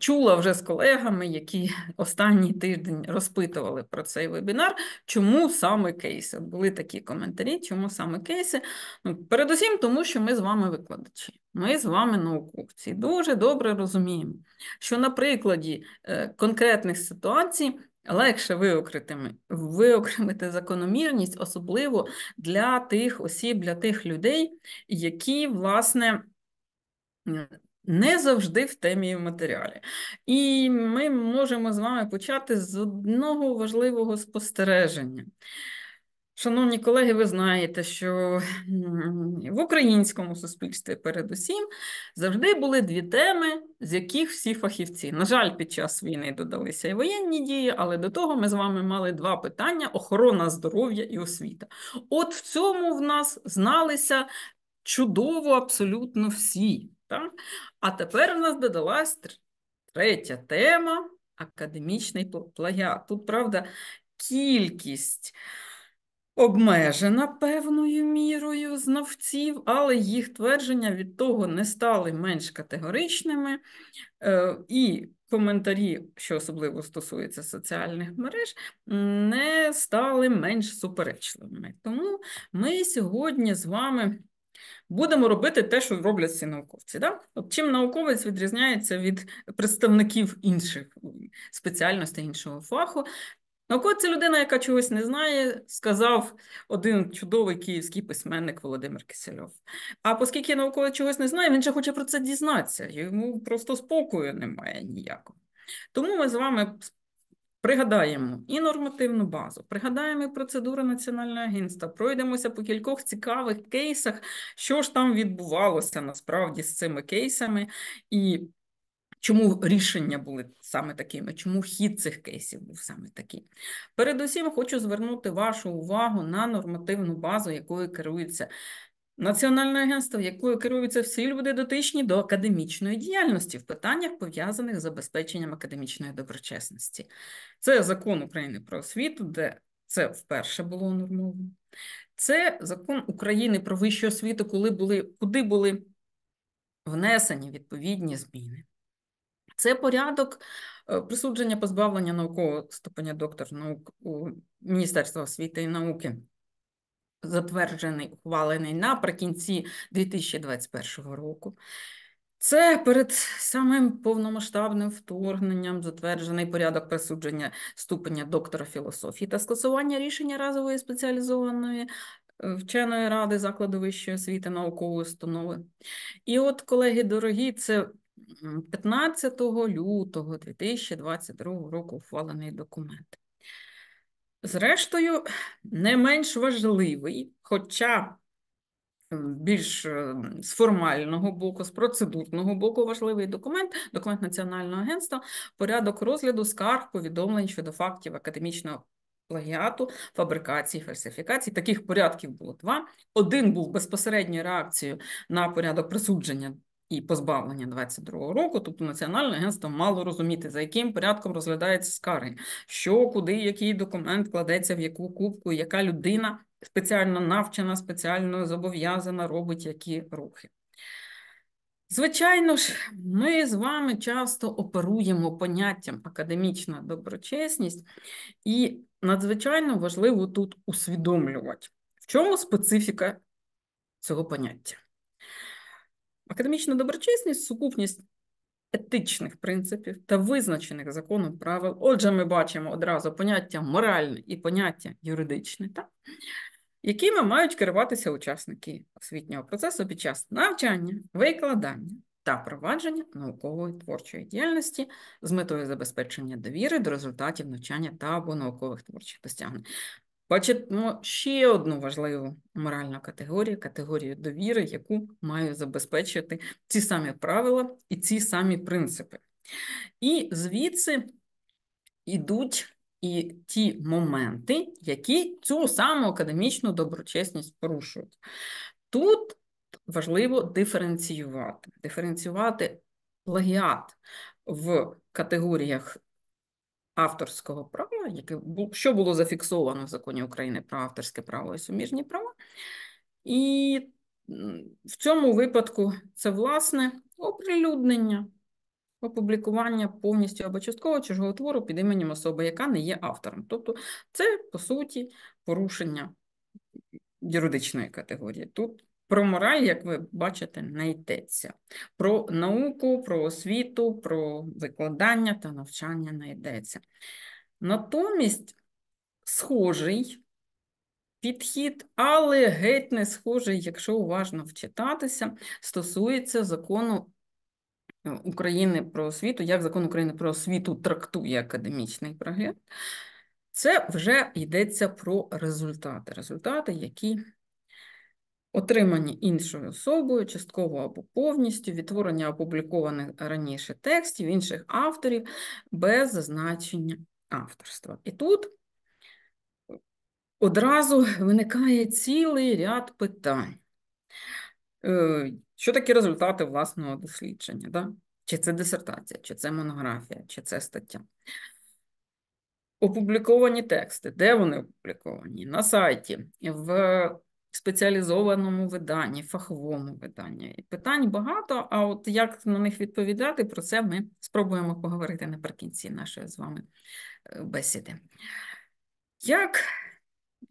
чула вже з колегами, які останній тиждень розпитували про цей вебінар, чому саме кейси. Були такі коментарі, чому саме кейси. Ну, передусім, тому що ми з вами викладачі, ми з вами науковці. Дуже добре розуміємо, що на прикладі е, конкретних ситуацій. Легше виокремити, виокремити закономірність, особливо для тих осіб, для тих людей, які, власне, не завжди в темі в матеріалі. І ми можемо з вами почати з одного важливого спостереження. Шановні колеги, ви знаєте, що в українському суспільстві, передусім, завжди були дві теми, з яких всі фахівці. На жаль, під час війни додалися і воєнні дії, але до того ми з вами мали два питання: охорона здоров'я і освіта. От в цьому в нас зналися чудово абсолютно всі. Так? А тепер у нас додалась третя тема академічний плагіат. Тут, правда, кількість обмежена певною мірою знавців, але їх твердження від того не стали менш категоричними. Е, і коментарі, що особливо стосуються соціальних мереж, не стали менш суперечливими. Тому ми сьогодні з вами будемо робити те, що роблять ці науковці. Да? От Чим науковець відрізняється від представників інших спеціальностей іншого фаху? Науковець – це людина, яка чогось не знає, сказав один чудовий київський письменник Володимир Кисельов. А оскільки науковець чогось не знає, він ще хоче про це дізнатися. Йому просто спокою немає ніякого. Тому ми з вами Пригадаємо і нормативну базу, пригадаємо і процедури національного агентства, пройдемося по кількох цікавих кейсах, що ж там відбувалося насправді з цими кейсами, і чому рішення були саме такими, чому хід цих кейсів був саме такий. Передусім, хочу звернути вашу увагу на нормативну базу, якою керується Національне агентство, якою керуються всі люди дотичні до академічної діяльності в питаннях, пов'язаних з забезпеченням академічної доброчесності. Це закон України про освіту, де це вперше було нормовано. Це закон України про вищу освіту, коли були, куди були внесені відповідні зміни. Це порядок е, присудження позбавлення наукового ступеня доктора наук у Міністерства освіти і науки затверджений, ухвалений наприкінці 2021 року. Це перед самим повномасштабним вторгненням затверджений порядок присудження ступеня доктора філософії та скасування рішення разової спеціалізованої е, вченої ради закладу вищої освіти наукової установи. І от, колеги дорогі, це 15 лютого 2022 року ухвалений документ. Зрештою, не менш важливий, хоча е, більш е, з формального боку, з процедурного боку, важливий документ, документ Національного агентства, порядок розгляду скарг повідомлень щодо фактів академічного плагіату, фабрикації, фальсифікації. Таких порядків було два. Один був безпосередньою реакцією на порядок присудження і позбавлення 22-го року, тобто національне агентство мало розуміти, за яким порядком розглядається скарги, що, куди, який документ кладеться, в яку кубку, яка людина спеціально навчена, спеціально зобов'язана робить які рухи. Звичайно ж, ми з вами часто оперуємо поняттям академічна доброчесність, і надзвичайно важливо тут усвідомлювати, в чому специфіка цього поняття. Академічна доброчесність сукупність етичних принципів та визначених законом правил. Отже, ми бачимо одразу поняття моральне і поняття юридичне, так? якими мають керуватися учасники освітнього процесу під час навчання, викладання. Та провадження наукової творчої діяльності з метою забезпечення довіри до результатів навчання та або наукових творчих досягнень. Бачимо ну, ще одну важливу моральну категорію категорію довіри, яку маю забезпечити ці самі правила і ці самі принципи. І звідси йдуть і ті моменти, які цю саму академічну доброчесність порушують. Тут важливо диференціювати, диференціювати плагіат в категоріях авторського права, яке що було зафіксовано в законі України про авторське право і суміжні права, і в цьому випадку це власне оприлюднення, опублікування повністю або частково чужого твору під іменем особи, яка не є автором. Тобто, це по суті порушення юридичної категорії. Тут про мораль, як ви бачите, не йдеться. Про науку, про освіту, про викладання та навчання не йдеться. Натомість схожий підхід, але геть не схожий, якщо уважно вчитатися, стосується закону е, України про освіту, як закон України про освіту трактує академічний прогляд. Це вже йдеться про результати. Результати, які Отримані іншою особою, частково або повністю, відтворення опублікованих раніше текстів інших авторів без зазначення авторства. І тут одразу виникає цілий ряд питань. Е, що такі результати власного дослідження? Да? Чи це дисертація, чи це монографія, чи це стаття? Опубліковані тексти. Де вони опубліковані? На сайті, в спеціалізованому виданні, фаховому виданні. І питань багато. А от як на них відповідати, про це ми спробуємо поговорити наприкінці нашої з вами е, бесіди. Як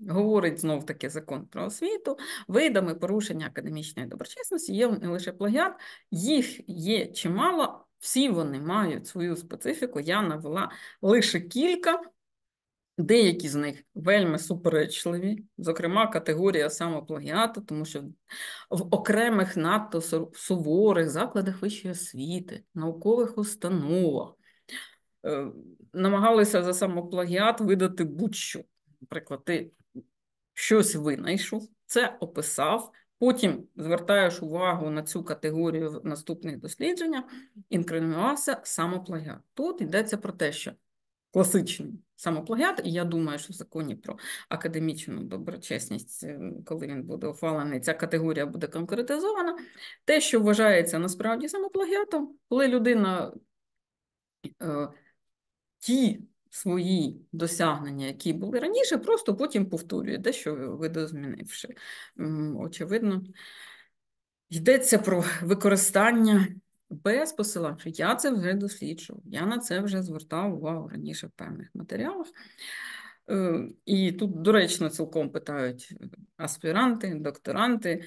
говорить знов таки закон про освіту, видами порушення академічної доброчесності є не лише плагіат, їх є чимало. Всі вони мають свою специфіку. Я навела лише кілька, Деякі з них вельми суперечливі, зокрема, категорія самоплагіату, тому що в окремих надто суворих закладах вищої освіти, наукових установах е, намагалися за самоплагіат видати будь-що. Наприклад, ти щось винайшов, це описав, потім звертаєш увагу на цю категорію наступних дослідження, інкримінувався самоплагіат. Тут йдеться про те, що класичний самоплагіат, і я думаю, що в законі про академічну доброчесність, е, коли він буде ухвалений, ця категорія буде конкретизована. Те, що вважається насправді самоплагіатом, коли людина е, ті свої досягнення, які були раніше, просто потім повторює дещо видозмінивши. Очевидно, йдеться про використання без посилань, я це вже досліджував, я на це вже звертав увагу раніше в певних матеріалах. Е, і тут, доречно, цілком питають е, аспіранти, докторанти.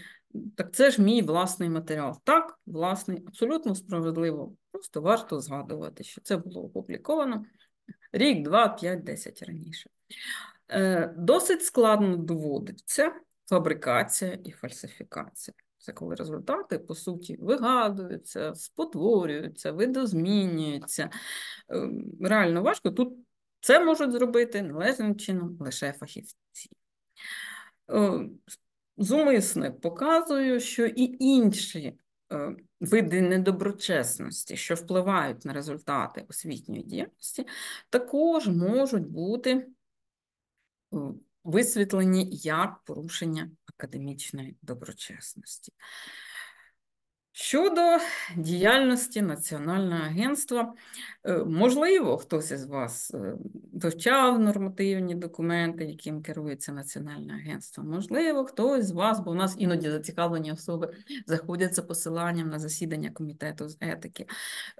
Так це ж мій власний матеріал. Так, власний, абсолютно справедливо. Просто варто згадувати, що це було опубліковано рік, два, п'ять, десять раніше. Е, досить складно доводиться фабрикація і фальсифікація. Це коли результати, по суті, вигадуються, спотворюються, видозмінюються. Ем, реально важко. Тут це можуть зробити належним чином лише фахівці. Е, Зумисне показую, що і інші е, види недоброчесності, що впливають на результати освітньої діяльності, також можуть бути е, висвітлені як порушення академічної доброчесності. Щодо діяльності Національного агентства, е, можливо, хтось із вас е, вивчав нормативні документи, яким керується Національне агентство. Можливо, хтось з вас, бо в нас іноді зацікавлені особи заходять за посиланням на засідання комітету з етики.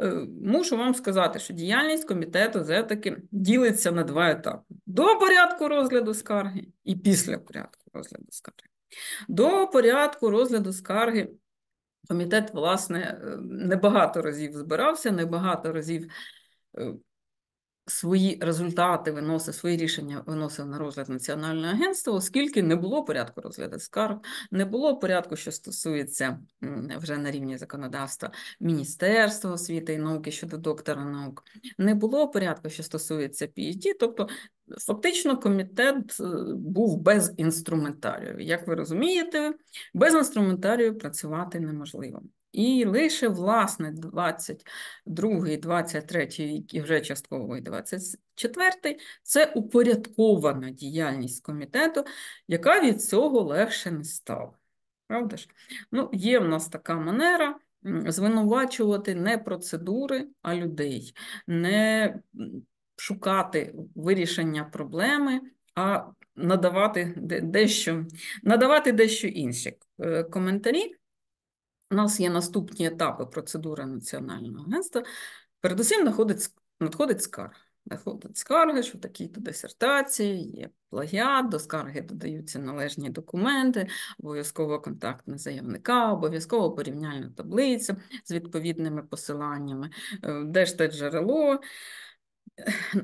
Е, мушу вам сказати, що діяльність комітету з етики ділиться на два етапи: до порядку розгляду скарги і після порядку розгляду скарги. До порядку розгляду скарги. Комітет, власне, е, небагато разів збирався, небагато разів е, свої результати виносив, свої рішення виносив на розгляд національного агентства, оскільки не було порядку розгляду скарг, не було порядку, що стосується вже на рівні законодавства Міністерства освіти і науки щодо доктора наук, не було порядку, що стосується PhD, e тобто. Фактично, комітет е, був без інструментарію. Як ви розумієте, без інструментарію працювати неможливо. І лише власне 22, 23 і вже частково 24 це упорядкована діяльність комітету, яка від цього легше не стала. Правда ж? Ну, Є в нас така манера звинувачувати не процедури, а людей, не шукати вирішення проблеми, а надавати дещо, надавати дещо інші е, коментарі у нас є наступні етапи процедури національного агентства. Передусім надходить, надходить скарга. Надходить скарга, що в такій-то дисертації є плагіат, до скарги додаються належні документи, обов'язково контакт на заявника, обов'язково порівняльна таблиця з відповідними посиланнями, е, де ж те джерело.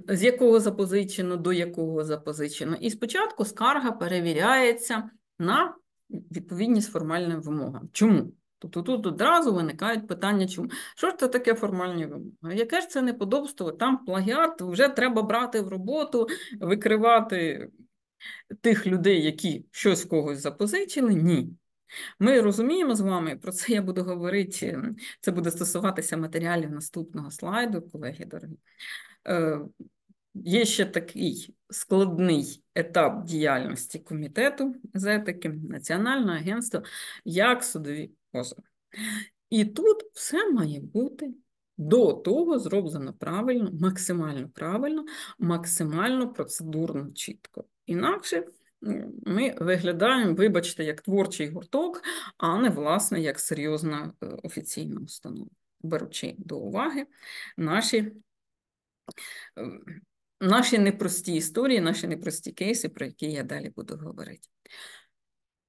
З якого запозичено, до якого запозичено. І спочатку скарга перевіряється на відповідність формальним вимогам. Чому? Тобто тут одразу виникають питання, чому що ж це таке формальні вимоги? Яке ж це неподобство? Там плагіат вже треба брати в роботу, викривати тих людей, які щось когось запозичили? Ні. Ми розуміємо з вами, про це я буду говорити. Це буде стосуватися матеріалів наступного слайду, колеги дорогі. Е, є ще такий складний етап діяльності комітету з етики Національного агентства, як судові озера. І тут все має бути до того зроблено правильно, максимально правильно, максимально процедурно чітко. Інакше ну, ми виглядаємо, вибачте, як творчий гурток, а не, власне, як серйозна е, офіційна установа, беручи до уваги наші. Е, наші непрості історії, наші непрості кейси, про які я далі буду говорити.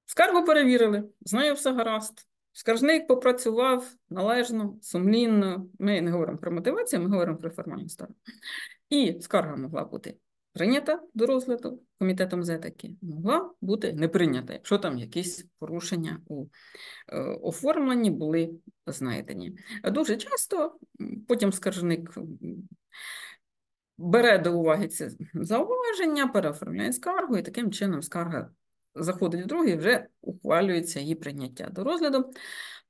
Скаргу перевірили, знаю все гаразд. Скаржник попрацював належно, сумлінно. Ми не говоримо про мотивацію, ми говоримо про формальну сторону. І скарга могла бути прийнята до розгляду комітетом з етики, могла бути не прийнята, якщо там якісь порушення у е, оформленні були знайдені. Дуже часто потім скаржник. Бере до уваги це зауваження, переоформляє скаргу, і таким чином скарга заходить в другий, вже ухвалюється її прийняття до розгляду.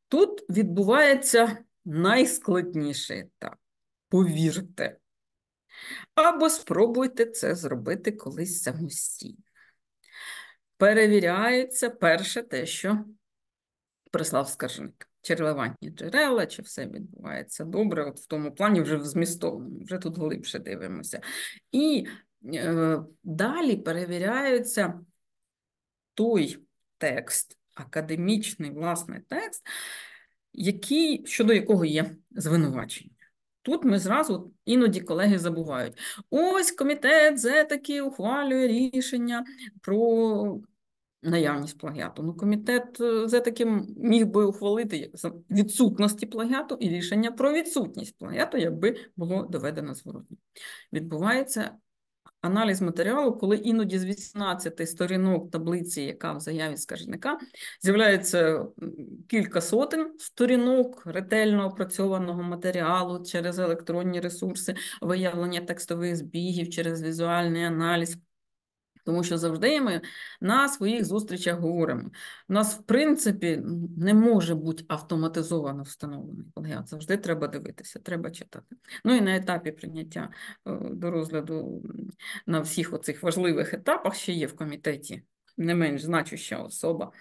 Тут відбувається найскладніший етап. Повірте. Або спробуйте це зробити колись самостійно. Перевіряється перше те, що прислав скаржник. Чи релевантні джерела, чи все відбувається добре, от в тому плані вже в змістовному, вже тут глибше дивимося. І е, далі перевіряються той текст, академічний власний текст, який, щодо якого є звинувачення. Тут ми зразу іноді колеги забувають: ось комітет з етики ухвалює рішення про наявність плагіату. Ну, комітет е, з етики міг би ухвалити відсутності плагіату і рішення про відсутність плагіату, якби було доведено зворотні. Відбувається аналіз матеріалу, коли іноді з 18 сторінок таблиці, яка в заяві скаржника, з'являється кілька сотень сторінок ретельно опрацьованого матеріалу через електронні ресурси, виявлення текстових збігів, через візуальний аналіз. Тому що завжди ми на своїх зустрічах говоримо. У нас, в принципі, не може бути автоматизовано встановлений плагіат. Завжди треба дивитися, треба читати. Ну і на етапі прийняття е, до розгляду на всіх оцих важливих етапах, що є в комітеті, не менш значуща особа,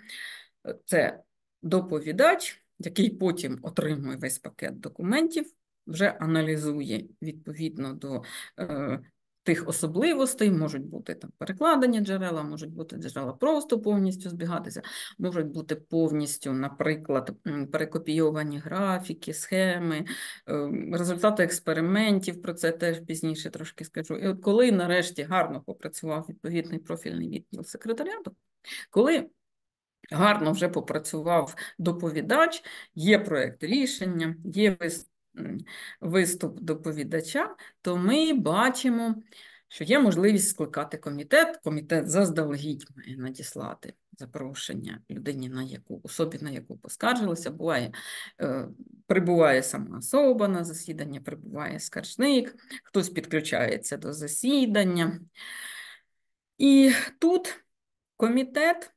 це доповідач, який потім отримує весь пакет документів. Вже аналізує відповідно до е, тих особливостей, можуть бути там перекладені джерела, можуть бути джерела просто повністю збігатися, можуть бути повністю, наприклад, перекопійовані графіки, схеми, е, результати експериментів. Про це теж пізніше трошки скажу. І от коли нарешті гарно попрацював відповідний профільний відділ секретаріату, коли гарно вже попрацював доповідач, є проєкт рішення, є висновки, виступ доповідача, то ми бачимо, що є можливість скликати комітет. Комітет заздалегідь має надіслати запрошення людині, на яку особі, на яку поскаржилися, буває, е, прибуває сама особа на засідання, прибуває скаржник, хтось підключається до засідання. І тут комітет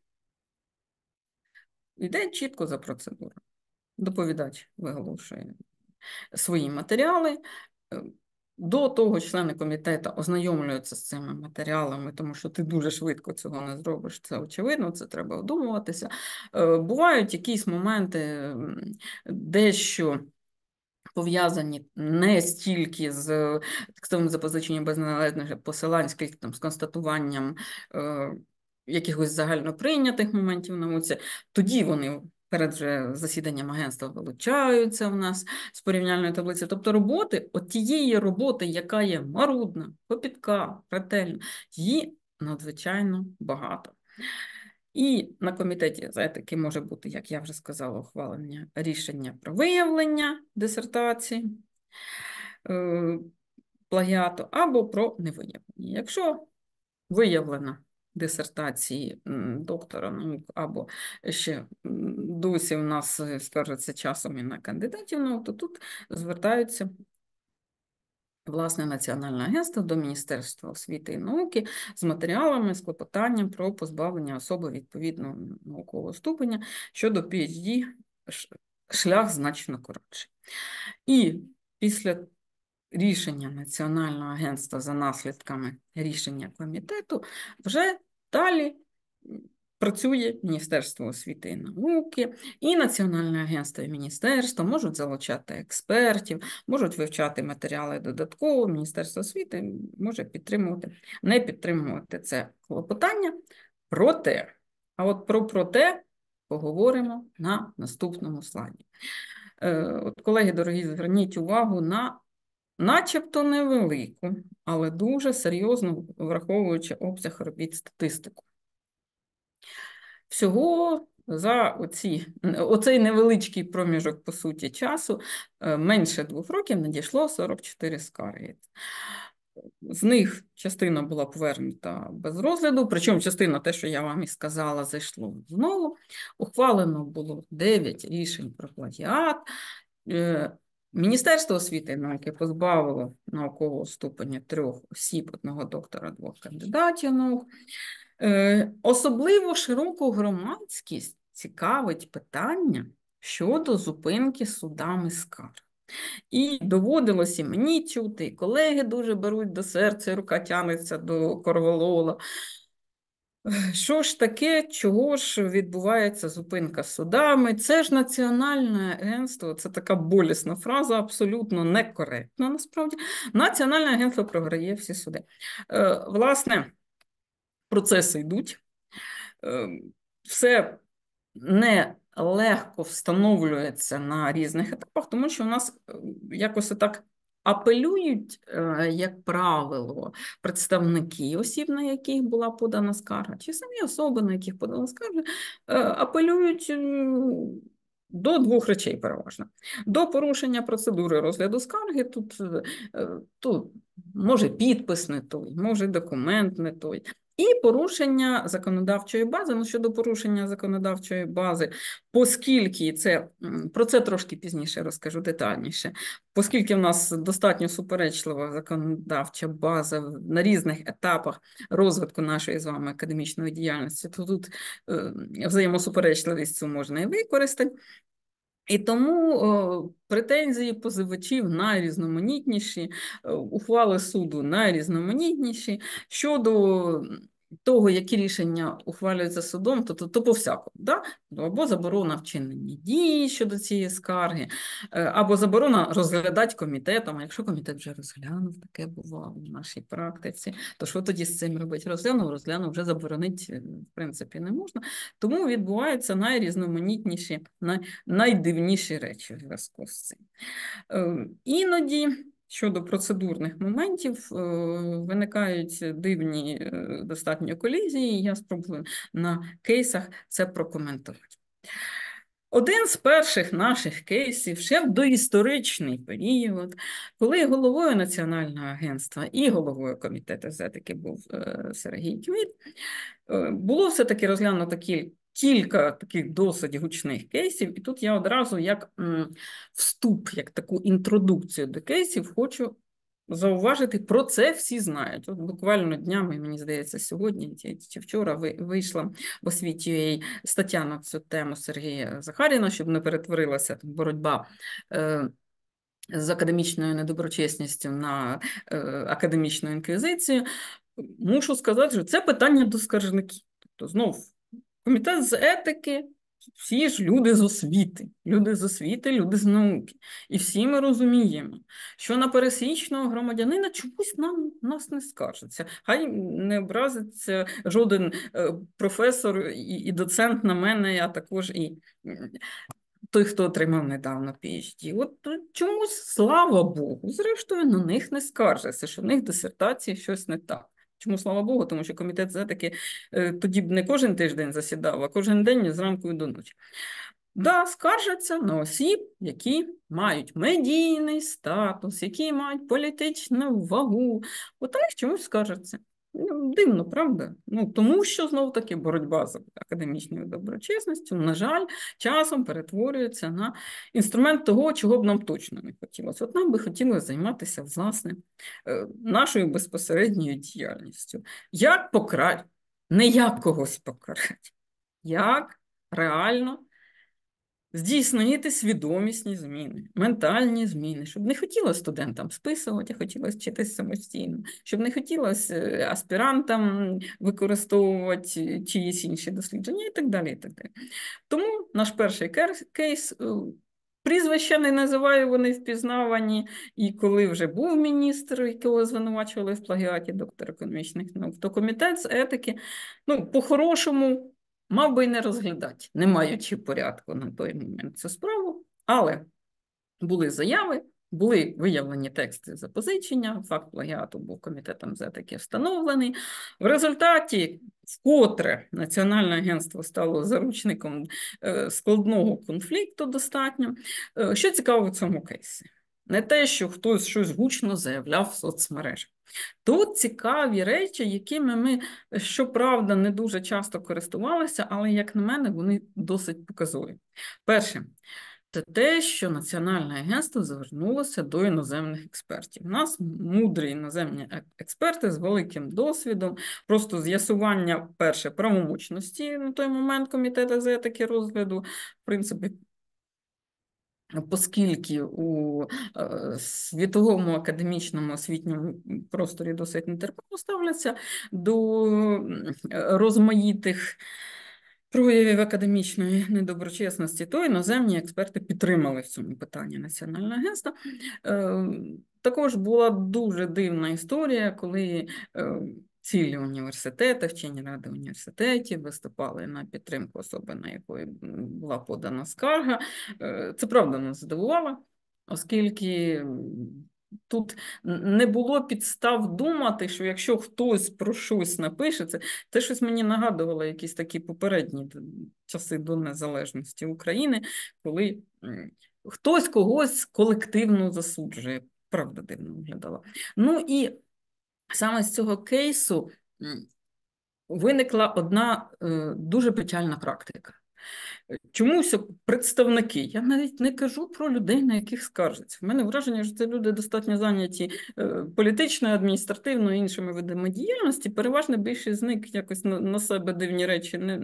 йде чітко за процедуру. Доповідач виголошує свої матеріали. Е, до того члени комітету ознайомлюються з цими матеріалами, тому що ти дуже швидко цього не зробиш. Це очевидно, це треба одумуватися. Е, бувають якісь моменти, дещо пов'язані не стільки з текстовим запозиченням безналежних посилань, скільки там з констатуванням. Е, якихось загальноприйнятих моментів науці, тоді вони перед вже засіданням агентства вилучаються в нас з порівняльної таблиці. Тобто роботи, от тієї роботи, яка є марудна, попітка, ретельна, її надзвичайно багато. І на комітеті за етики може бути, як я вже сказала, ухвалення рішення про виявлення дисертації е, плагіату або про невиявлення. Якщо виявлена, дисертації доктора наук, або ще досі у нас е, скажеться часом і на кандидатів наук, то тут звертаються. Власне, Національне агентство до Міністерства освіти і науки з матеріалами, з клопотанням про позбавлення особи відповідного наукового ступеня щодо PHD шлях значно коротший. І після рішення Національного агентства за наслідками рішення комітету, вже далі працює Міністерство освіти і науки, і Національне агентство і міністерство можуть залучати експертів, можуть вивчати матеріали додатково. Міністерство освіти може підтримувати, не підтримувати це клопотання. Проте, а от про проте поговоримо на наступному слайді. Е, от, колеги, дорогі, зверніть увагу на начебто невелику, але дуже серйозно враховуючи обсяг робіт статистику. Всього за оці, оцей невеличкий проміжок, по суті, часу е, менше двох років надійшло 44 скарги. З них частина була повернута без розгляду, причому частина те, що я вам і сказала, зайшло знову. Ухвалено було 9 рішень про плагіат, е, Міністерство освіти і ну, науки позбавило наукового ступеня трьох осіб, одного доктора, двох кандидатів наук. Е, особливо широку громадськість цікавить питання щодо зупинки судами скарг. І доводилося мені чути, і колеги дуже беруть до серця, рука тянеться до корволола. Що ж таке, чого ж відбувається зупинка з судами? Це ж національне агентство, це така болісна фраза, абсолютно некоректна насправді. Національне агентство програє всі суди. Е, власне, процеси йдуть. Е, все не легко встановлюється на різних етапах, тому що у нас е, якось так апелюють, е, як правило, представники осіб, на яких була подана скарга, чи самі особи, на яких подана скарга, е, апелюють. До двох речей переважно. До порушення процедури розгляду скарги, тут е, тут може підпис не той, може документ не той, і порушення законодавчої бази. Ну щодо порушення законодавчої бази, оскільки це про це трошки пізніше розкажу детальніше, оскільки в нас достатньо суперечлива законодавча база на різних етапах розвитку нашої з вами академічної діяльності, то тут е, взаємосуперечливість цю можна і використати. І тому о, е, претензії позивачів найрізноманітніші, е, ухвали суду найрізноманітніші щодо того, які рішення ухвалюються судом, то то, то по всякому, да? Ну, або заборона вчинення дій щодо цієї скарги, е, або заборона розглядати комітетом. А якщо комітет вже розглянув, таке бувало в нашій практиці, то що тоді з цим робити? Розглянув, розглянув, вже заборонити е, в принципі не можна. Тому відбуваються найрізноманітніші, най, найдивніші речі в зв'язку з цим. Ем, іноді щодо процедурних моментів е, виникають дивні е, достатньо колізії, я спробую на кейсах це прокоментувати. Один з перших наших кейсів ще в доісторичний період, коли головою Національного агентства і головою комітету все-таки був е, Сергій Кміт, було все-таки розглянуто кілька кілька таких досить гучних кейсів, і тут я одразу як вступ, як таку інтродукцію до кейсів, хочу зауважити. Про це всі знають. От буквально днями, мені здається, сьогодні чи вчора вийшла в освіті стаття на цю тему Сергія Захаріна, щоб не перетворилася боротьба. Е, з академічною недоброчесністю на е, академічну інквізицію, мушу сказати, що це питання до скаржників. Тобто, знов Комітет з етики, всі ж люди з освіти, люди з освіти, люди з науки. І всі ми розуміємо, що на пересічного громадянина чомусь нам нас не скаржиться. Хай не образиться жоден е, професор і, і доцент на мене, а також і той, хто отримав недавно PhD. От е, чомусь, слава Богу, зрештою, на них не скаржиться, що в них дисертації щось не так. Чому слава Богу, тому що комітет за таки е, тоді б не кожен тиждень засідав, а кожен день зранку і до ночі. Да, скаржаться на осіб, які мають медійний статус, які мають політичну вагу. От на чомусь скаржаться. Дивно, правда? Ну тому що знову таки боротьба за академічною доброчесністю, на жаль, часом перетворюється на інструмент того, чого б нам точно не хотілося. От нам би хотілося займатися власне е, нашою безпосередньою діяльністю. Як покарати? Не як когось покарати, як реально здійснити свідомісні зміни, ментальні зміни, щоб не хотілося студентам списувати, а хотілося вчитись самостійно, щоб не хотілося е, аспірантам використовувати чиїсь інші дослідження і так далі. І так далі. Тому наш перший кейс. Е, прізвища не називаю, вони впізнавані. І коли вже був міністр, якого звинувачували в плагіаті доктор економічних наук, то комітет з етики, ну, по-хорошому, мав би й не розглядати, не маючи порядку на той момент цю справу, але були заяви. Були виявлені тексти запозичення, факт плагіату був комітетом за таки встановлений. В результаті, вкотре Національне агентство стало заручником е, складного конфлікту достатньо. Е, що цікаво в цьому кейсі? не те, що хтось щось гучно заявляв в соцмережах. Тут цікаві речі, якими ми, щоправда, не дуже часто користувалися, але, як на мене, вони досить показують. Перше, це те, що Національне агентство звернулося до іноземних експертів. У нас мудрі іноземні е-, експерти з великим досвідом, просто з'ясування перше правомочності на той момент комітету з етики розгляду, в принципі, Оскільки у е, світовому академічному освітньому просторі досить нетерпимо ставляться до е, розмаїтих проявів академічної недоброчесності, то іноземні експерти підтримали в цьому питанні національне агентство. Е, також була дуже дивна історія, коли цілі університети, вчені ради університетів виступали на підтримку особи, на якої була подана скарга. Е, це правда нас здивувало, оскільки. Тут не було підстав думати, що якщо хтось про щось напише, це, це щось мені нагадувало якісь такі попередні часи до незалежності України, коли хтось когось колективно засуджує. Правда, дивно виглядала. Ну і саме з цього кейсу виникла одна е, дуже печальна практика. Чомусь представники, я навіть не кажу про людей, на яких скаржаться. В мене враження, що це люди достатньо зайняті е, політичною, адміністративною, іншими видами діяльності. Переважно більшість з них якось на себе дивні речі не,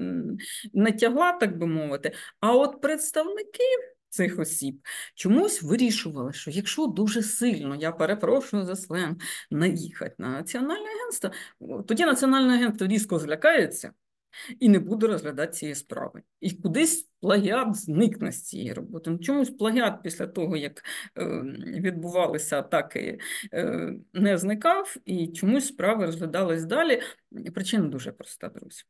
не тягла, так би мовити. А от представники цих осіб. Чомусь вирішували, що якщо дуже сильно, я перепрошую за сленг, наїхати на національне агентство, тоді національне агентство різко злякається. І не буде розглядати цієї справи. І кудись плагіат зникне з цієї роботи. Ну, чомусь плагіат після того, як е, відбувалися атаки, е, не зникав, і чомусь справи розглядались далі. Причина дуже проста, друзі.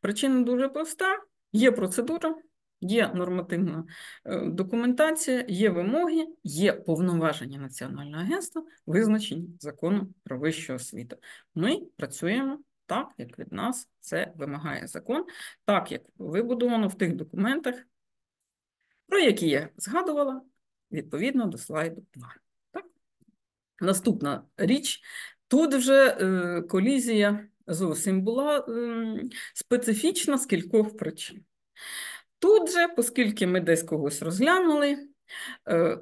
Причина дуже проста: є процедура, Є нормативна е, документація, є вимоги, є повноваження Національного агентства, визначені законом про вищу освіту. Ми працюємо так, як від нас це вимагає закон, так як вибудовано в тих документах, про які я згадувала відповідно до слайду 2. Так? Наступна річ тут вже е, колізія зовсім була е, специфічна з кількох причин. Тут же, оскільки ми десь когось розглянули, е,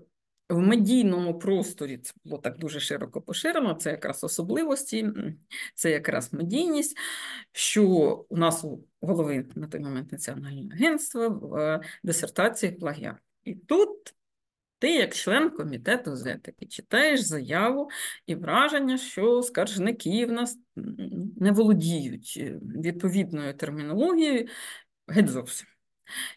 в медійному просторі це було так дуже широко поширено, це якраз особливості, це якраз медійність, що у нас у голови на той момент Національного агентства в е, дисертації плагіат. І тут ти, як член комітету з етики, читаєш заяву і враження, що скаржники в нас не володіють е, відповідною термінологією геть зовсім.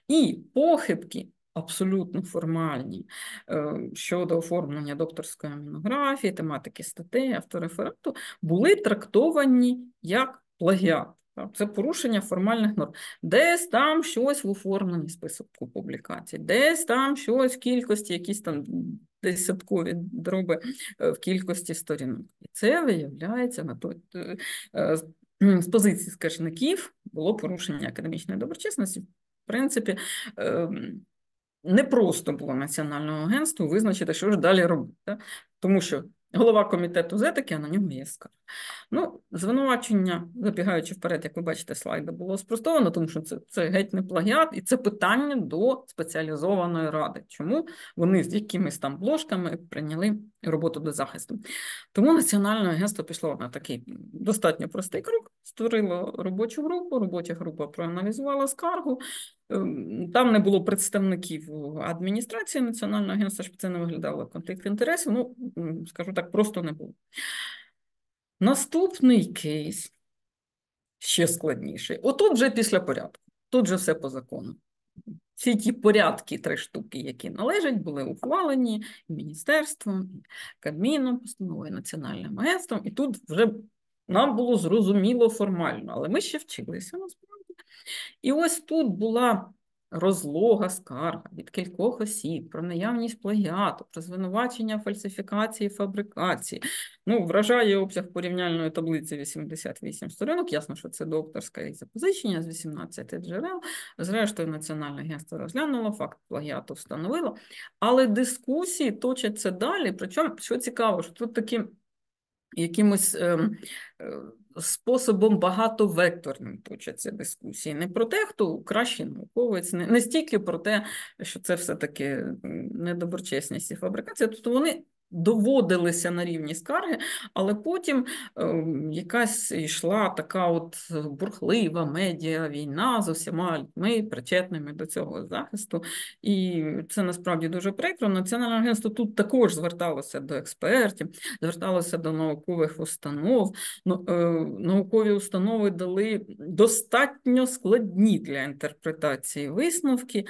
І похибки. Абсолютно формальні е, щодо оформлення докторської монографії, тематики статей, автореферату, були трактовані як плагіат. Це порушення формальних норм. Десь там щось в оформленні списку публікацій, десь там щось в кількості, якісь там десяткові дроби е, в кількості сторінок. І це виявляється на той. Е, з позиції скаржників було порушення академічної доброчесності принципі, ем, не просто було національному агентству визначити, що ж далі робити, тому що голова комітету з етики, а на ньому є скарг. Ну, звинувачення, забігаючи вперед, як ви бачите, слайди було спростовано, тому що це це геть не плагіат, і це питання до спеціалізованої ради, чому вони з якимись там бложками прийняли роботу до захисту. Тому Національне агентство пішло на такий достатньо простий крок, створило робочу групу. Робоча група проаналізувала скаргу. Ем, там не було представників адміністрації Національного агентства, щоб це не виглядало конфлікт інтересів. Ну, скажу так, просто не було. Наступний кейс ще складніший. Отут вже після порядку. Тут же все по закону всі ті порядки, три штуки, які належать, були ухвалені міністерством, і Кабміном, постановою національним агентством, і тут вже нам було зрозуміло формально, але ми ще вчилися насправді. І ось тут була розлога скарга від кількох осіб, про наявність плагіату, про звинувачення фальсифікації фабрикації. Ну, вражає обсяг порівняльної таблиці 88 сторінок. Ясно, що це докторське запозичення з 18 джерел. Зрештою, Національне агентство розглянуло, факт плагіату встановило. Але дискусії точаться далі. Причому, що цікаво, що тут такі якимось. Ем, е, е, способом багатовекторним точаться дискусії. Не про те, хто кращий науковець, не, не стільки про те, що це все-таки недоброчесність і фабрикація. Тобто вони доводилися на рівні скарги, але потім ем, якась йшла така от е, бурхлива медіа війна з усіма людьми, причетними до цього захисту. І це насправді дуже прикро. Національне агентство тут також зверталося до експертів, зверталося до наукових установ. Ну, е, наукові установи дали достатньо складні для інтерпретації висновки,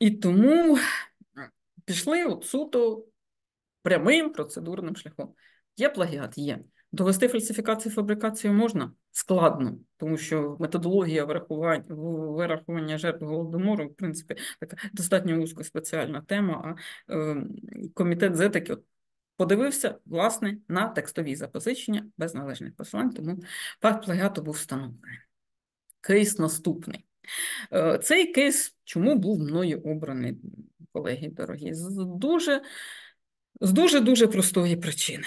і тому пішли от суто прямим процедурним шляхом. Є плагіат? Є. Довести фальсифікацію фабрикацію можна складно, тому що методологія вирахування вирахування жертв голодомору, в принципі, така достатньо узкоспеціальна тема. А е, комітет з етики от, подивився власне на текстові запозичення без належних посилань, тому факт плагіату був встановлений. Кейс наступний. Е, цей кейс чому був мною обраний, колеги дорогі? дуже з дуже-дуже простої причини.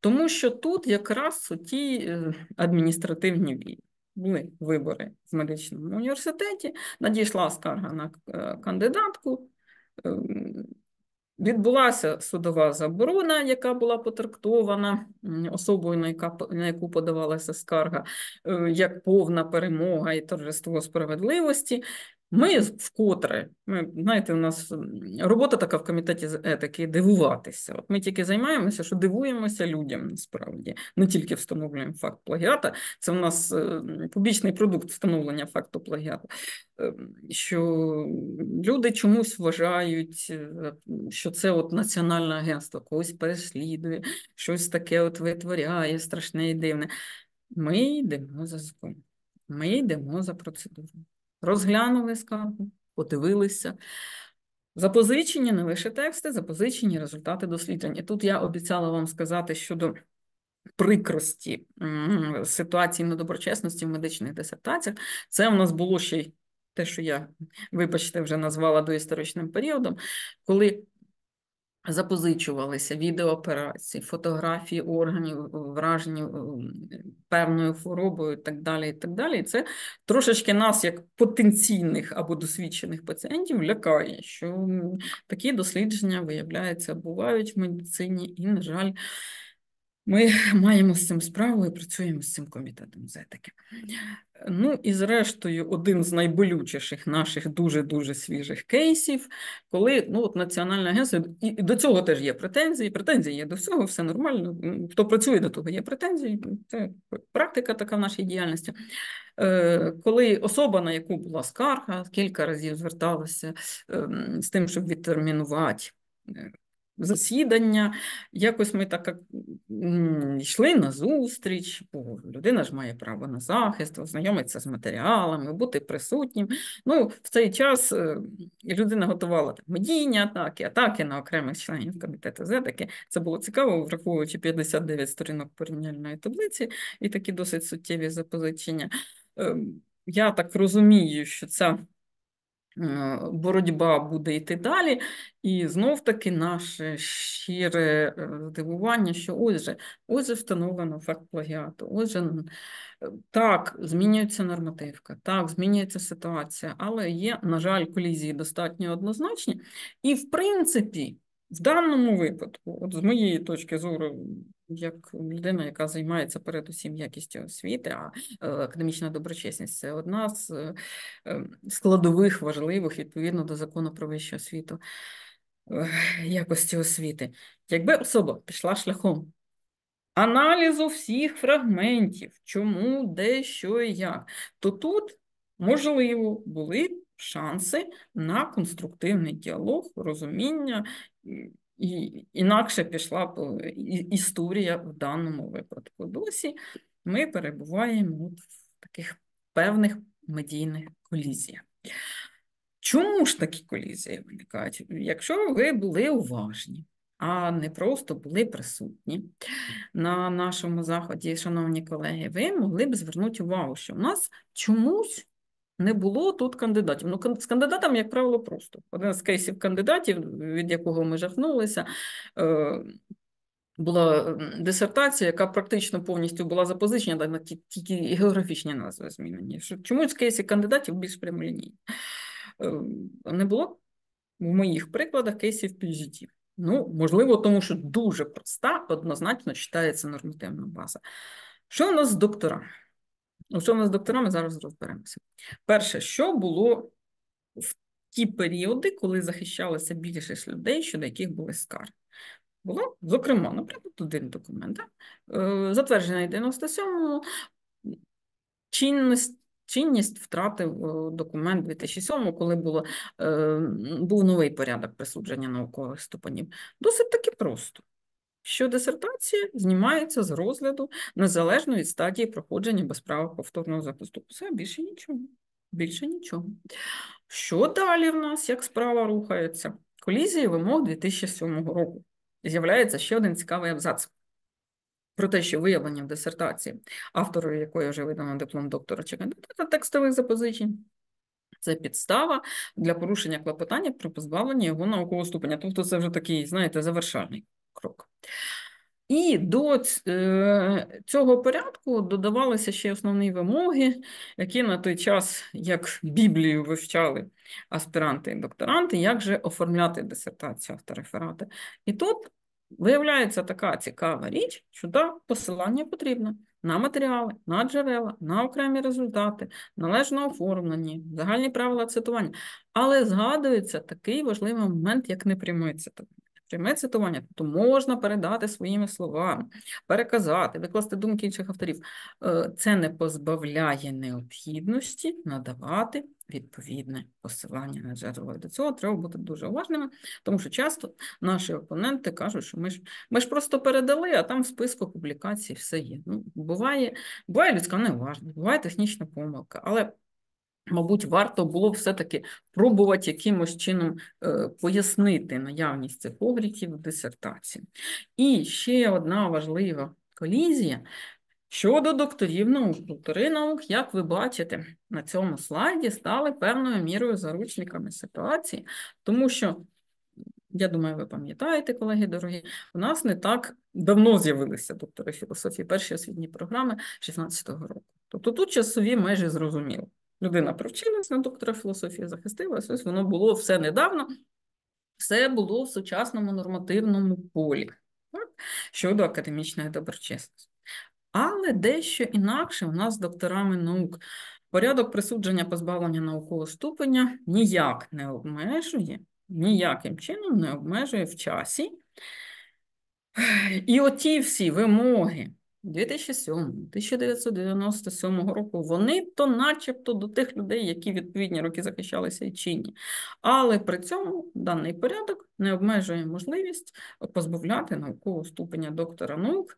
Тому що тут якраз ті е, адміністративні Були вибори в медичному університеті, надійшла скарга на е, кандидатку, е, відбулася судова заборона, яка була потрактована особою, на яку подавалася скарга, як повна перемога і торжество справедливості. Ми вкотре, ми знаєте, у нас робота така в комітеті з етики дивуватися. От ми тільки займаємося, що дивуємося людям насправді. не тільки встановлюємо факт плагіата. Це у нас е, публічний продукт встановлення факту плагіату. Е, що люди чомусь вважають, е, що це от національне агентство когось переслідує, щось таке от витворяє, страшне і дивне. Ми йдемо за закон, ми йдемо за процедуру. Розглянули скаргу, подивилися. Запозичені не лише тексти, запозичені результати досліджень. І тут я обіцяла вам сказати щодо прикрості ситуації недоброчесності в медичних дисертаціях. Це у нас було ще й те, що я, вибачте, вже назвала доісторичним періодом, коли запозичувалися відеооперації, фотографії органів, вражені певною хворобою, і так далі. І так далі. це трошечки нас, як потенційних або досвідчених пацієнтів, лякає, що такі дослідження, виявляється, бувають в медицині і, на жаль, ми маємо з цим справу і працюємо з цим комітетом з етики. Ну і зрештою, один з найболючіших наших дуже дуже свіжих кейсів, коли ну от національне агентство, і до цього теж є претензії. Претензії є до всього, все нормально. Хто працює до того, є претензії. Це практика така в нашій діяльності. Е, коли особа, на яку була скарга, кілька разів зверталася ем, з тим, щоб відтермінувати е, засідання. Якось ми так йшли на зустріч, бо людина ж має право на захист, ознайомитися з матеріалами, бути присутнім. Ну, В цей час е, людина готувала так, медійні атаки, атаки на окремих членів комітету ЗЕДАКи. Це було цікаво, враховуючи 59 сторінок порівняльної таблиці і такі досить суттєві запозичення. Ем, я так розумію, що ця Е, боротьба буде йти далі. І знов-таки наше щире е, здивування, що ось же, ось же встановлено факт плагіату, ось же е, так, змінюється нормативка, так, змінюється ситуація, але є, на жаль, колізії достатньо однозначні. І, в принципі, в даному випадку, от з моєї точки зору, як людина, яка займається передусім якістю освіти, а е, академічна доброчесність це одна з е, е, складових важливих відповідно до закону про вищу освіту якості освіти. Якби особа пішла шляхом. Аналізу всіх фрагментів, чому, де, що і як, то тут, можливо, були шанси на конструктивний діалог, розуміння і інакше пішла б е, історія в даному випадку. Досі ми перебуваємо в таких певних медійних колізіях. Чому ж такі колізії виникають? Якщо ви були уважні, а не просто були присутні на нашому заході, шановні колеги, ви могли б звернути увагу, що в нас чомусь не було тут кандидатів. Ну, з кандидатами, як правило, просто один з кейсів кандидатів, від якого ми жахнулися. Е, була дисертація, яка практично повністю була запозичена, на тільки географічні назви змінені. Чому з кейсів кандидатів більш прямолінійні. Е, не було в моїх прикладах кейсів PGT. Ну, можливо, тому що дуже проста, однозначно читається нормативна база. Що у нас з докторами? У ну, цьому з докторами зараз розберемося. Перше, що було в ті періоди, коли захищалося більшість людей, щодо яких були скарги. Було, зокрема, наприклад, один документ, е, затверджений 97-му, чинність, чинність втратив е, документ 2007-му, коли було, е, був новий порядок присудження наукових ступенів. Досить таки просто що дисертація знімається з розгляду незалежно від стадії проходження без права повторного захисту. Все більше нічого. Більше нічого. Що далі в нас, як справа рухається? Колізії вимог 2007 року. З'являється ще один цікавий абзац. Про те, що виявлення в дисертації, автору якої вже видано диплом доктора чи кандидата текстових запозичень, це підстава для порушення клопотання про позбавлення його наукового ступеня. Тобто це вже такий, знаєте, завершальний крок. І до е, цього порядку додавалися ще основні вимоги, які на той час, як Біблію вивчали аспіранти і докторанти, як же оформляти дисертацію автореферати. І тут виявляється така цікава річ, що да, посилання потрібно на матеріали, на джерела, на окремі результати, належно оформлені, загальні правила цитування. Але згадується такий важливий момент, як непрямий цитування. Пряме цитування, то тобто можна передати своїми словами, переказати, викласти думки інших авторів. Е, це не позбавляє необхідності надавати відповідне посилання на джерело. до цього треба бути дуже уважними, тому що часто наші опоненти кажуть, що ми ж ми ж просто передали, а там в списку публікацій все є. Ну, Буває буває людська неважність, буває технічна помилка. але Мабуть, варто було все-таки пробувати якимось чином е, пояснити наявність цих обріків в дисертації. І ще одна важлива колізія щодо докторів наук. Доктори наук, як ви бачите, на цьому слайді стали певною мірою заручниками ситуації, тому що. Я думаю, ви пам'ятаєте, колеги дорогі, у нас не так давно з'явилися доктори філософії перші освітні програми 16-го року. Тобто тут часові межі зрозуміли. Людина провчилась на доктора філософії, захистилась, ось воно було все недавно, все було в сучасному нормативному полі так? щодо академічної доброчесності. Але дещо інакше у нас з докторами наук. Порядок присудження позбавлення наукового ступеня ніяк не обмежує, ніяким чином не обмежує в часі. І оті всі вимоги 2007-1997 року вони то, начебто, до тих людей, які відповідні роки захищалися і чинні, але при цьому даний порядок не обмежує можливість позбавляти наукового ступеня доктора наук,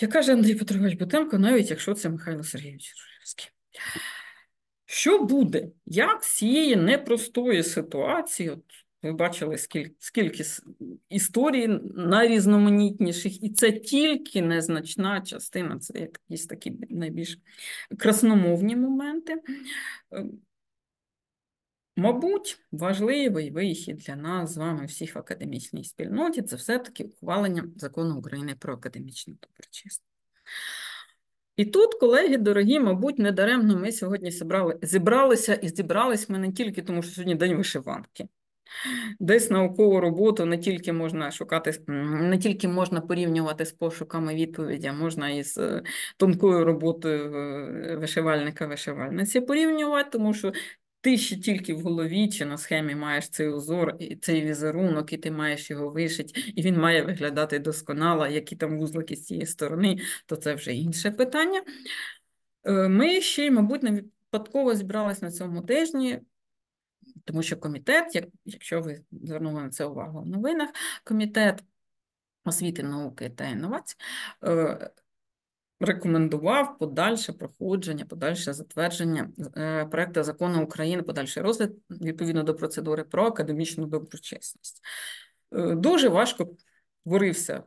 яка каже Андрій Петрович Бутенко, навіть якщо це Михайло Сергійович Рожевський. Що буде? Як з цієї непростої ситуації, от ви бачили, скільки скільки історій найрізноманітніших, і це тільки незначна частина, це якісь такі найбільш красномовні моменти. Е, мабуть, важливий вихід для нас з вами всіх в академічній спільноті це все-таки ухвалення закону України про академічну доброчесність. І тут, колеги дорогі, мабуть, недаремно ми сьогодні зібрали, зібралися і зібрались ми не тільки тому, що сьогодні день вишиванки. Десь наукову роботу не тільки можна шукати, не тільки можна порівнювати з пошуками відповіді, а можна із е, тонкою роботою е, вишивальника-вишивальниці порівнювати, тому що ти ще тільки в голові чи на схемі маєш цей узор, цей візерунок, і ти маєш його вишити, і він має виглядати досконало, які там вузлики з цієї сторони, то це вже інше питання. Е, ми ще, мабуть, не випадково зібрались на цьому тижні тому що комітет, як, якщо ви звернули на це увагу в новинах, комітет освіти, науки та інновацій е, рекомендував подальше проходження, подальше затвердження е, проекту закону України, подальший розгляд відповідно до процедури про академічну доброчесність. Е, дуже важко борився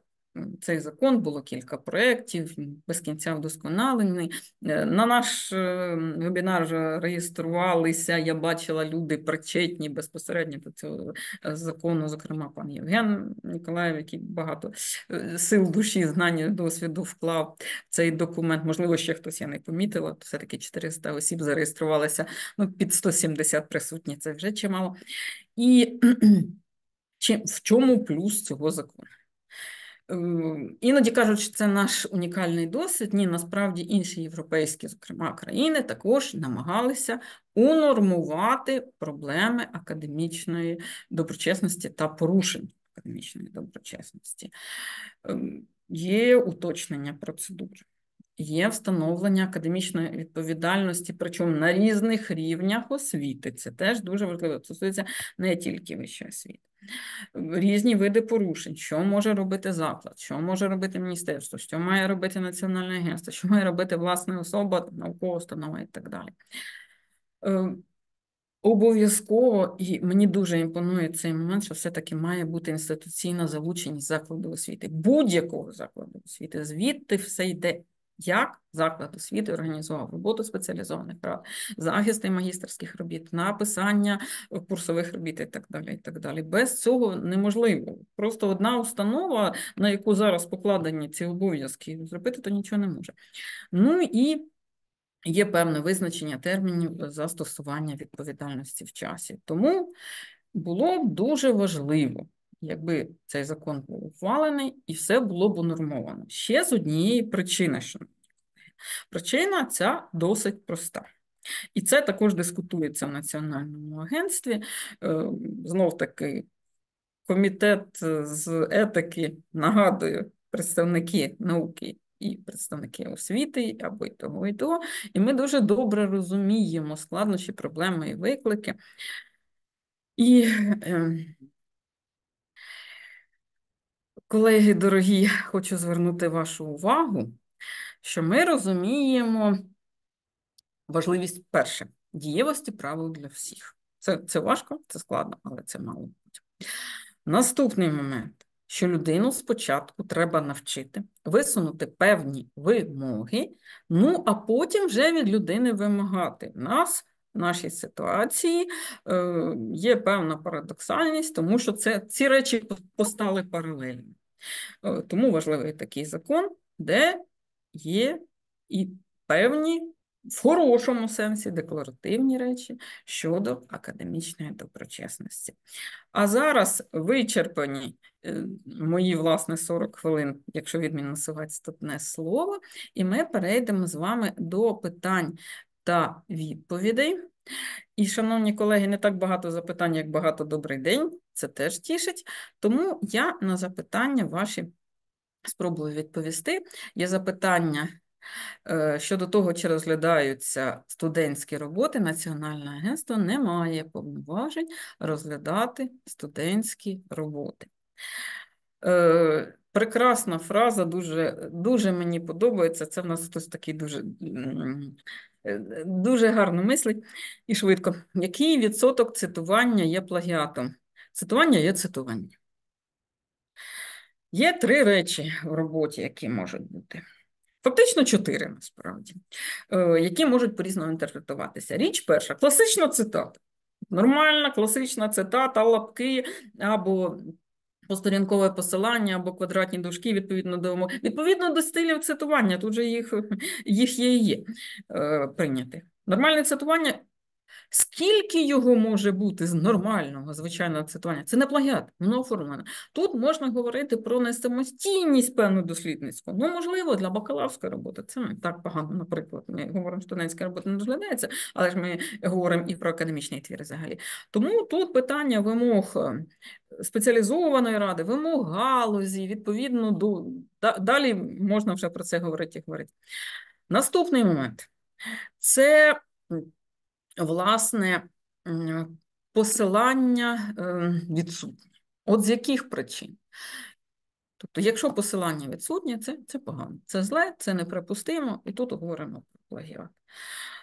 цей закон було кілька проєктів, без кінця вдосконалений. Е, на наш е, вебінар реєструвалися. Я бачила люди причетні безпосередньо до цього е, закону, зокрема, пан Євген Ніколаєв, який багато сил душі, знань досвіду вклав цей документ. Можливо, ще хтось я не помітила. Все-таки 400 осіб зареєструвалися. Ну, під 170 присутні, це вже чимало. І в чому плюс цього закону? Ем, іноді кажуть, що це наш унікальний досвід. Ні, насправді інші європейські, зокрема країни, також намагалися унормувати проблеми академічної доброчесності та порушень академічної доброчесності. Ем, є уточнення процедур, є встановлення академічної відповідальності, причому на різних рівнях освіти. Це теж дуже важливо. Це стосується не тільки вищої освіти різні види порушень, що може робити заклад, що може робити міністерство, що має робити національне агентство, що має робити власна особа, наукова установа і так далі. Е, обов'язково, і мені дуже імпонує цей момент, що все-таки має бути інституційна залученість закладу освіти, будь-якого закладу освіти, звідти все йде як заклад освіти організував роботу спеціалізованих прав захисти магістерських робіт, написання курсових робіт і так далі. і так далі. Без цього неможливо. Просто одна установа, на яку зараз покладені ці обов'язки, зробити, то нічого не може. Ну і є певне визначення термінів застосування відповідальності в часі. Тому було б дуже важливо якби цей закон був ухвалений і все було б унормовано. Ще з однієї причини, що причина ця досить проста. І це також дискутується в Національному агентстві. Е, Знов таки, комітет е, з етики нагадую, представники науки і представники освіти, або й того, і того. І ми дуже добре розуміємо складнощі, проблеми і виклики. І е, Колеги дорогі, хочу звернути вашу увагу, що ми розуміємо важливість перше дієвості правил для всіх. Це це важко, це складно, але це мало бути. Наступний момент, що людину спочатку треба навчити висунути певні вимоги, ну а потім вже від людини вимагати нас. В нашій ситуації е, є певна парадоксальність, тому що це ці речі постали паралельно. Э, тому важливий такий закон, де є і певні в хорошому сенсі декларативні речі щодо академічної доброчесності. А зараз вичерпані е, мої власне 40 хвилин, якщо відмінусувати статне слово, і ми перейдемо з вами до питань та відповідей. І, шановні колеги, не так багато запитань, як багато добрий день це теж тішить. Тому я на запитання ваші спробую відповісти. Є запитання е, щодо того, чи розглядаються студентські роботи, Національне агентство не має повноважень розглядати студентські роботи. Е, прекрасна фраза, дуже дуже мені подобається. Це в нас хтось такий дуже е, дуже гарно мислить і швидко. Який відсоток цитування є плагіатом? Цитування є цитування. Є три речі в роботі, які можуть бути. Фактично чотири насправді, е, які можуть по-різному інтерпретуватися. Річ перша класична цитата. Нормальна, класична цитата, лапки або посторінкове посилання, або квадратні дужки, відповідно до Відповідно до стилів цитування, тут же їх їх є і є е, прийняти. Нормальне цитування Скільки його може бути з нормального звичайного цитування? Це не плагіат, воно оформлене. Тут можна говорити про несамостійність певну дослідницьку. Ну, можливо, для бакалаврської роботи це не так погано, наприклад. Ми говоримо, що студентська робота не розглядається, але ж ми говоримо і про академічний твір взагалі. Тому тут питання вимог е, спеціалізованої ради, вимог галузі, відповідно до далі можна вже про це говорити і говорити. Наступний момент це власне, посилання е, відсутні. От з яких причин? Тобто, якщо посилання відсутнє, це це погано, це зле, це неприпустимо, і тут говоримо про плагіат.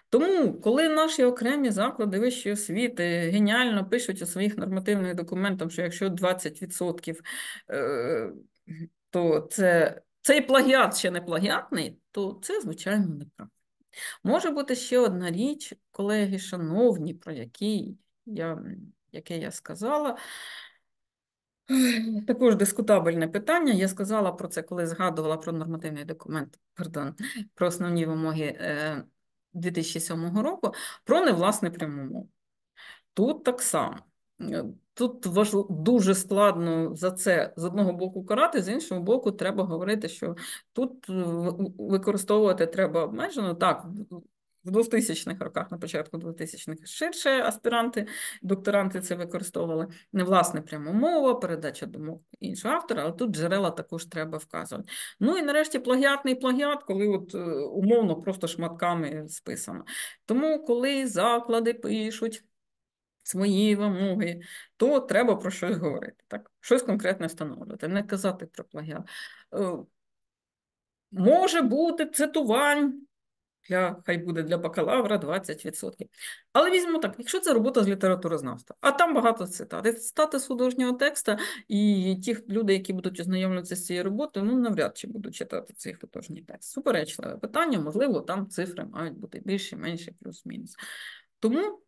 Тому, коли наші окремі заклади вищої освіти геніально пишуть у своїх нормативних документах, що якщо 20%, е, то це цей плагіат ще не плагіатний, то це, звичайно, неправда. Може бути ще одна річ, колеги, шановні, про які я, яке я сказала. Також дискутабельне питання. Я сказала про це, коли згадувала про нормативний документ, пардон, про основні вимоги 2007 е, року, про невласне пряму мову. Тут так само Тут важ дуже складно за це з одного боку карати, з іншого боку, треба говорити, що тут е, використовувати треба обмежено так. В 2000-х роках, на початку 2000-х, ширше аспіранти, докторанти це використовували. Не власне прямо мова, передача думок іншого автора, але тут джерела також треба вказувати. Ну і нарешті плагіатний плагіат, коли от е, умовно просто шматками списано. Тому коли заклади пишуть свої вимоги, то треба про щось говорити. так? Щось конкретне встановлювати, не казати про плагіат. Е, може бути цитувань. Для, хай буде для бакалавра 20%. Але візьмемо так, якщо це робота з літературознавства, а там багато цитат. Цитати з художнього текста, і ті люди, які будуть ознайомлюватися з цією роботою, ну навряд чи будуть читати цей художній текст. Суперечливе питання, можливо, там цифри мають бути більше, менше, плюс-мінус. Тому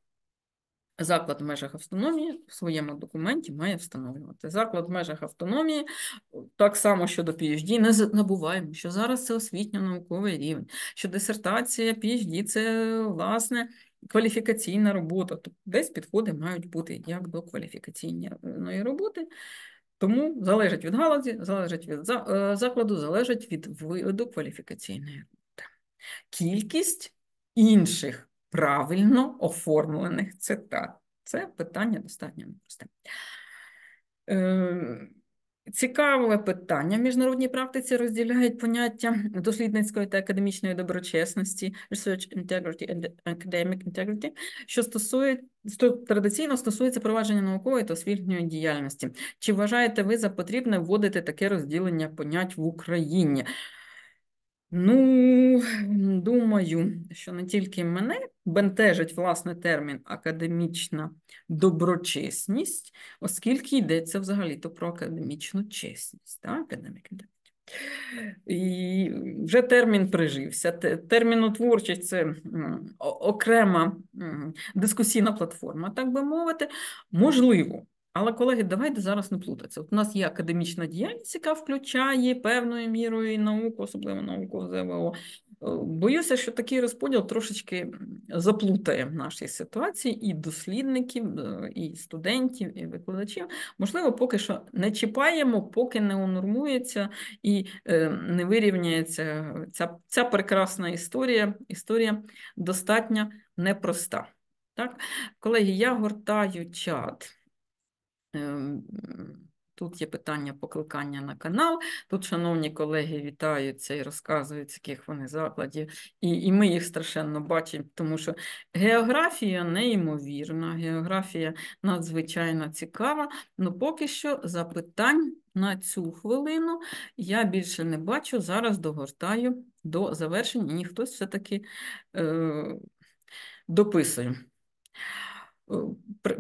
Заклад в межах автономії в своєму документі має встановлювати. Заклад в межах автономії, так само щодо PhD, не набуваємо, що зараз це освітньо-науковий рівень, що дисертація PhD – це власне кваліфікаційна робота. Тобто десь підходи мають бути як до кваліфікаційної роботи. Тому залежить від галузі, залежить від е, закладу, залежить від виду кваліфікаційної роботи. Кількість інших правильно оформлених цитат. Це питання достатньо непросте. Е, цікаве питання в міжнародній практиці розділяють поняття дослідницької та академічної доброчесності, research integrity and academic integrity, що стосує, традиційно стосується провадження наукової та освітньої діяльності. Чи вважаєте ви за потрібне вводити таке розділення понять в Україні? Ну, думаю, що не тільки мене бентежить власне термін академічна доброчесність, оскільки йдеться взагалі-то про академічну чесність. Так? І вже термін прижився. Термінотворчість це окрема дискусійна платформа, так би мовити. Можливо, але, колеги, давайте зараз не плутатися. От у нас є академічна діяльність, яка включає певною мірою і науку, особливо науку ЗВО. Е, боюся, що такий розподіл трошечки заплутає в нашій ситуації і дослідників, е, і студентів, і викладачів. Можливо, поки що не чіпаємо, поки не унормується і е, не вирівняється ця ця прекрасна історія. Історія достатньо непроста. Так? Колеги, я гортаю чат. Ем, тут є питання покликання на канал. Тут, шановні колеги, вітаються і розказують, з яких вони закладів, і і ми їх страшенно бачимо, тому що географія неймовірна, географія надзвичайно цікава. Ну поки що запитань на цю хвилину я більше не бачу. Зараз догортаю до завершення, і хтось все-таки е, дописує.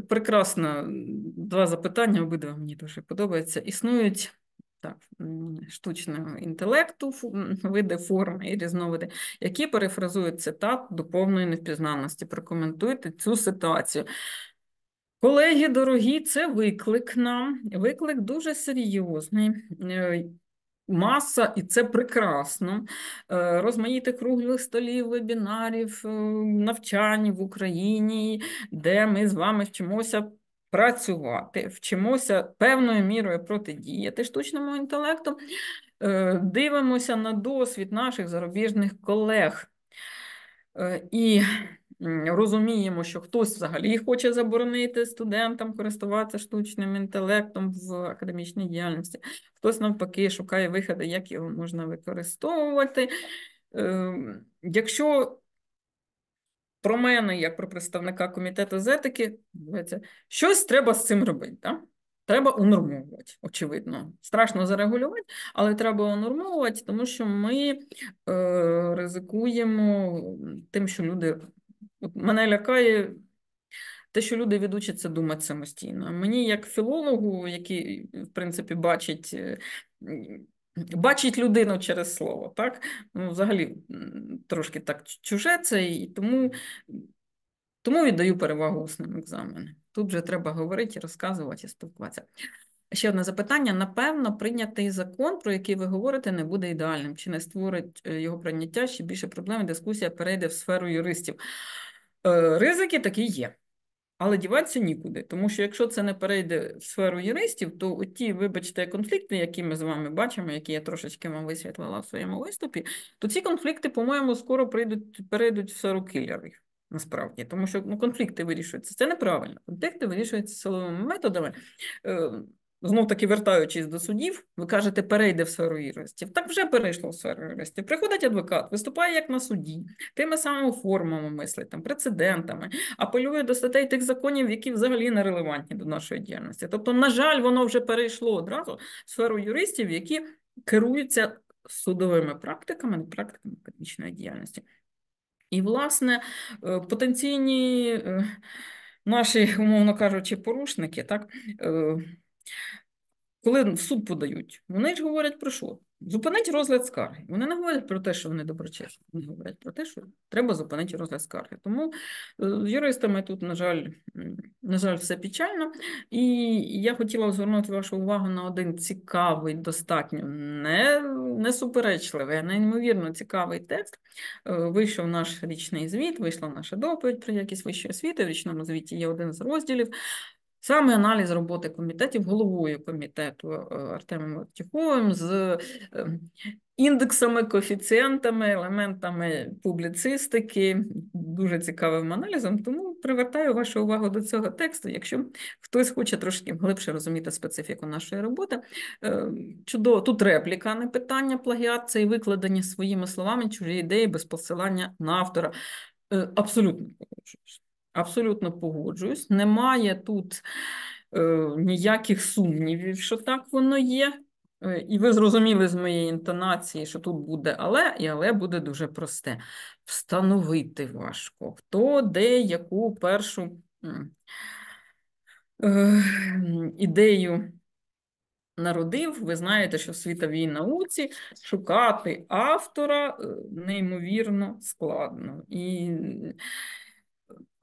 Прекрасно, два запитання, обидва мені дуже подобаються. Існують так, штучного інтелекту, види форми і різновиди, які перефразують цитат до повної невпізнаності. Прокоментуйте цю ситуацію. Колеги дорогі, це виклик нам. Виклик дуже серйозний. Е, Маса, і це прекрасно. Е, розмаїти круглих столів, вебінарів, е, навчань в Україні, де ми з вами вчимося працювати, вчимося певною мірою протидіяти штучному інтелекту, е, дивимося на досвід наших зарубіжних колег. І розуміємо, що хтось взагалі хоче заборонити студентам користуватися штучним інтелектом в академічній діяльності, хтось навпаки шукає виходи, як його можна використовувати. Ем, якщо про мене, як про представника комітету з етики, щось треба з цим робити. Так? Треба унормовувати, очевидно. Страшно зарегулювати, але треба унормовувати, тому що ми е, ризикуємо тим, що люди От мене лякає те, що люди відучаться думати самостійно. Мені, як філологу, який, в принципі, бачить. Е, бачить людину через слово, так? Ну, взагалі трошки так чуже це, і тому тому віддаю перевагу усним екзаменам. Тут вже треба говорити, розказувати і спілкуватися. Ще одне запитання: напевно, прийнятий закон, про який ви говорите, не буде ідеальним. Чи не створить е, його прийняття ще більше проблем? Дискусія перейде в сферу юристів. Е, ризики такі є, але діватися нікуди. Тому що якщо це не перейде в сферу юристів, то ті, вибачте, конфлікти, які ми з вами бачимо, які я трошечки вам висвітлила в своєму виступі, то ці конфлікти, по-моєму, скоро прийдуть перейдуть в сферу кілерів. Насправді, тому що ну, конфлікти вирішуються. Це неправильно. Конфлікти вирішуються силовими методами. Е, Знов таки, вертаючись до судів, ви кажете, перейде в сферу юристів. Так вже перейшло в сферу юристів. Приходить адвокат, виступає як на суді, тими самими формами мислить, там, прецедентами, апелює до статей тих законів, які взагалі не релевантні до нашої діяльності. Тобто, на жаль, воно вже перейшло одразу в сферу юристів, які керуються судовими практиками, практиками академічної діяльності. І, власне, е, потенційні е, наші, умовно кажучи, порушники, так. Е, коли в суд подають, вони ж говорять про що? Зупинить розгляд скарги. Вони не говорять про те, що вони доброчесні. Вони говорять про те, що треба зупинити розгляд скарги. Тому е, з юристами тут, на жаль, на жаль, все печально. І я хотіла звернути вашу увагу на один цікавий, достатньо не, не суперечливий, а неймовірно цікавий текст. Е, вийшов наш річний звіт, вийшла наша доповідь про якість вищої освіти. В річному звіті є один з розділів. Саме аналіз роботи комітетів головою комітету е, Артемом Артюховим з е, індексами, коефіцієнтами, елементами публіцистики, дуже цікавим аналізом. Тому привертаю вашу увагу до цього тексту. Якщо хтось хоче трошки глибше розуміти специфіку нашої роботи, е, чудово тут репліка, не питання, плагіат це і викладені своїми словами чужі ідеї без посилання на автора. Абсолютно Абсолютно погоджуюсь. Немає тут е, ніяких сумнівів, що так воно є. Е, і ви зрозуміли з моєї інтонації, що тут буде але, і але буде дуже просте. Встановити важко, хто де яку першу е, ідею народив. Ви знаєте, що в світовій науці шукати автора е, неймовірно складно. І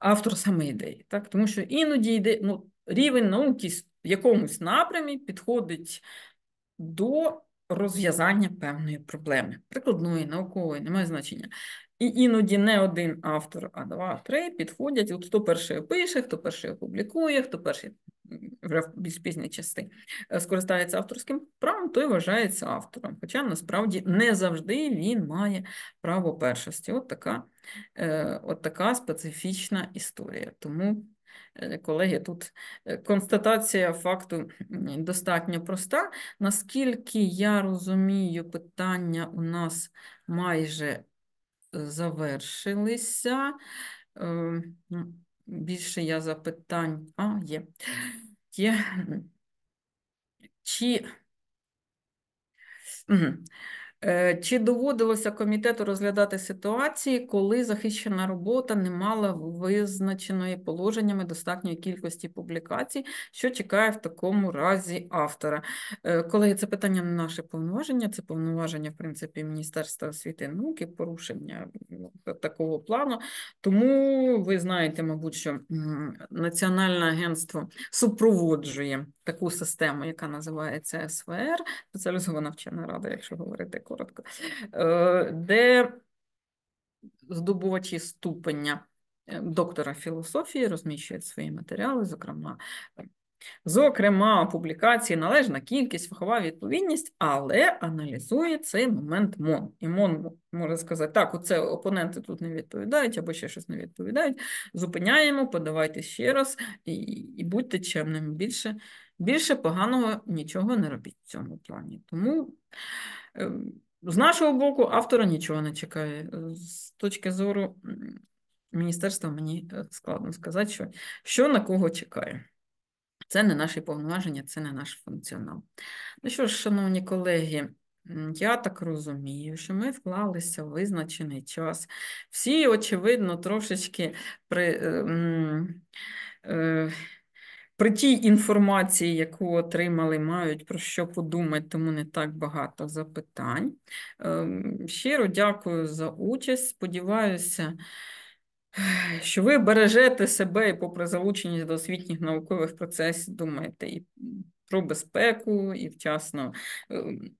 автор саме ідеї, так? Тому що іноді йде ну, рівень науки в якомусь напрямі підходить до розв'язання певної проблеми, прикладної, наукової, немає значення. І іноді не один автор, а два-три підходять. От хто перший пише, хто перший опублікує, хто перший вже в більш пізні часи, э, скористається авторським правом, то й вважається автором. Хоча насправді не завжди він має право першості. От така, е, от така специфічна історія. Тому. Е, колеги, тут е, констатація факту достатньо проста. Наскільки я розумію, питання у нас майже завершилися. Ем, Більше я запитань. А, є. Є. Чи. Е, чи доводилося комітету розглядати ситуації, коли захищена робота не мала визначеної положеннями достатньої кількості публікацій, що чекає в такому разі автора? Е, колеги, це питання не наше повноваження, це повноваження, в принципі, Міністерства освіти і науки, порушення такого плану. Тому ви знаєте, мабуть, що Національне агентство супроводжує таку систему, яка називається СВР, спеціалізована вчена рада, якщо говорити коротко, е, де здобувачі ступеня е, доктора філософії розміщують свої матеріали, зокрема. Зокрема, публікації належна кількість, фахова відповідність, але аналізує цей момент МОН. І МОН може сказати, так, оце опоненти тут не відповідають або ще щось не відповідають. Зупиняємо, подавайте ще раз і, і будьте чемними більше Більше поганого нічого не робіть в цьому плані. Тому, е, з нашого боку, автора нічого не чекає. З точки зору міністерства, мені е, складно сказати, що, що на кого чекає. Це не наші повноваження, це не наш функціонал. Ну що ж, шановні колеги, я так розумію, що ми вклалися в визначений час. Всі, очевидно, трошечки при. Е, е, при тій інформації, яку отримали, мають про що подумати, тому не так багато запитань. Ем, щиро дякую за участь. Сподіваюся, що ви бережете себе і, попри залученість до освітніх наукових процесів, думаєте і про безпеку, і вчасно. Ем,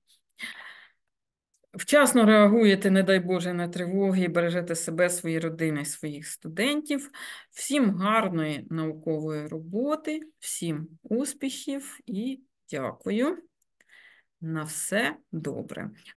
Вчасно реагуєте, не дай Боже, на тривоги, бережете себе, свої родини, своїх студентів. Всім гарної наукової роботи, всім успіхів і дякую. На все добре.